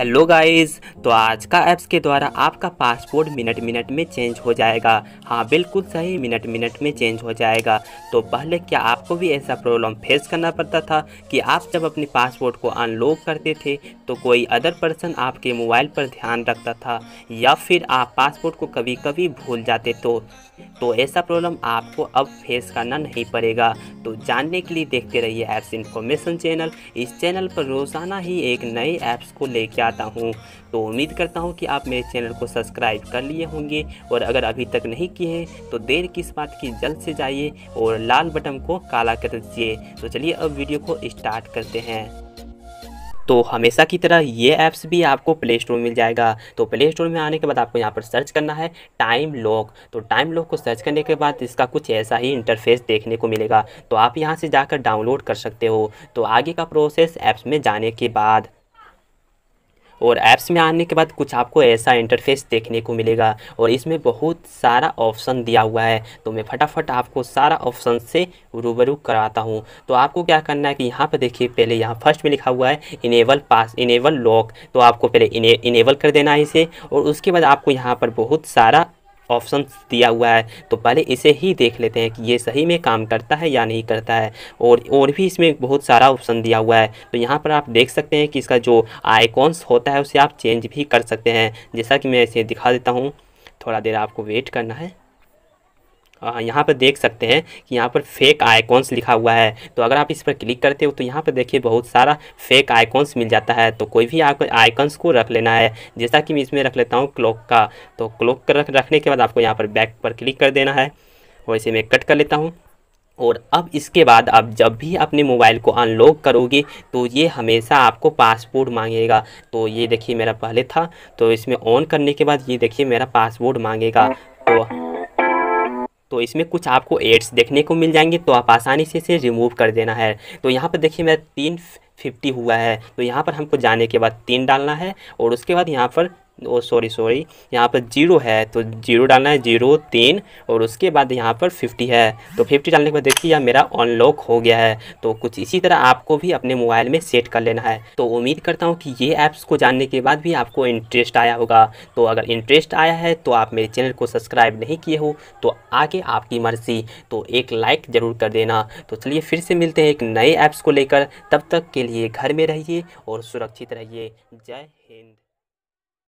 hello guys तो आज का ऐप्स के द्वारा आपका पासपोर्ट मिनट मिनट में चेंज हो जाएगा हाँ बिल्कुल सही मिनट मिनट में चेंज हो जाएगा तो पहले क्या आपको भी ऐसा प्रॉब्लम फेस करना पड़ता था कि आप जब अपने पासपोर्ट को अनलॉक करते थे तो कोई अदर पर्सन आपके मोबाइल पर ध्यान रखता था या फिर आप पासपोर्ट को कभी कभी भूल जाते तो तो ऐसा प्रॉब्लम आपको अब फेस करना नहीं पड़ेगा तो जानने के लिए देखते रहिए ऐप्स इन्फॉर्मेशन चैनल इस चैनल पर रोज़ाना ही एक नए ऐप्स को लेकर चाहता हूँ तो उम्मीद करता हूँ कि आप मेरे चैनल को सब्सक्राइब कर लिए होंगे और अगर अभी तक नहीं किए हैं तो देर किस बात की जल्द से जाइए और लाल बटन को काला कर दीजिए तो चलिए अब वीडियो को स्टार्ट करते हैं तो हमेशा की तरह ये ऐप्स भी आपको प्ले स्टोर मिल जाएगा तो प्ले स्टोर में आने के बाद आपको यहाँ पर सर्च करना है टाइम लॉक तो टाइम लॉक को सर्च करने के बाद इसका कुछ ऐसा ही इंटरफेस देखने को मिलेगा तो आप यहाँ से जाकर डाउनलोड कर सकते हो तो आगे का प्रोसेस ऐप्स में जाने के बाद और ऐप्स में आने के बाद कुछ आपको ऐसा इंटरफेस देखने को मिलेगा और इसमें बहुत सारा ऑप्शन दिया हुआ है तो मैं फटाफट आपको सारा ऑप्शन से रूबरू कराता हूँ तो आपको क्या करना है कि यहाँ पर देखिए पहले यहाँ फर्स्ट में लिखा हुआ है इनेबल पास इनेबल लॉक तो आपको पहले इने, इनेबल कर देना है इसे और उसके बाद आपको यहाँ पर बहुत सारा ऑप्शन दिया हुआ है तो पहले इसे ही देख लेते हैं कि ये सही में काम करता है या नहीं करता है और और भी इसमें बहुत सारा ऑप्शन दिया हुआ है तो यहाँ पर आप देख सकते हैं कि इसका जो आइकॉन्स होता है उसे आप चेंज भी कर सकते हैं जैसा कि मैं इसे दिखा देता हूँ थोड़ा देर आपको वेट करना है यहाँ पर देख सकते हैं कि यहाँ पर फेक आइकॉन्स लिखा हुआ है तो अगर आप इस पर क्लिक करते हो तो यहाँ पर देखिए बहुत सारा फेक आइकॉन्स मिल जाता है तो कोई भी आइकॉन्स को रख लेना है जैसा कि मैं इसमें रख लेता हूँ क्लॉक का तो क्लॉक रख रखने के बाद आपको यहाँ पर बैक पर क्लिक कर देना है और इसे मैं कट कर लेता हूँ और अब इसके बाद आप जब भी अपने मोबाइल को अनलॉक करोगे तो ये हमेशा आपको पासपोर्ट मांगेगा तो ये देखिए मेरा पहले था तो इसमें ऑन करने के बाद ये देखिए मेरा पासपोर्ट मांगेगा तो तो इसमें कुछ आपको एड्स देखने को मिल जाएंगे तो आप आसानी से इसे रिमूव कर देना है तो यहाँ पर देखिए मेरा तीन फिफ्टी हुआ है तो यहाँ पर हमको जाने के बाद तीन डालना है और उसके बाद यहाँ पर ओ सॉरी सॉरी यहाँ पर जीरो है तो जीरो डालना है जीरो तीन और उसके बाद यहाँ पर फिफ्टी है तो फिफ्टी डालने के बाद देखिए यह मेरा अनलॉक हो गया है तो कुछ इसी तरह आपको भी अपने मोबाइल में सेट कर लेना है तो उम्मीद करता हूँ कि ये ऐप्स को जानने के बाद भी आपको इंटरेस्ट आया होगा तो अगर इंटरेस्ट आया है तो आप मेरे चैनल को सब्सक्राइब नहीं किए हो तो आगे आपकी मर्जी तो एक लाइक ज़रूर कर देना तो चलिए फिर से मिलते हैं एक नए ऐप्स को लेकर तब तक के लिए घर में रहिए और सुरक्षित रहिए जय हिंद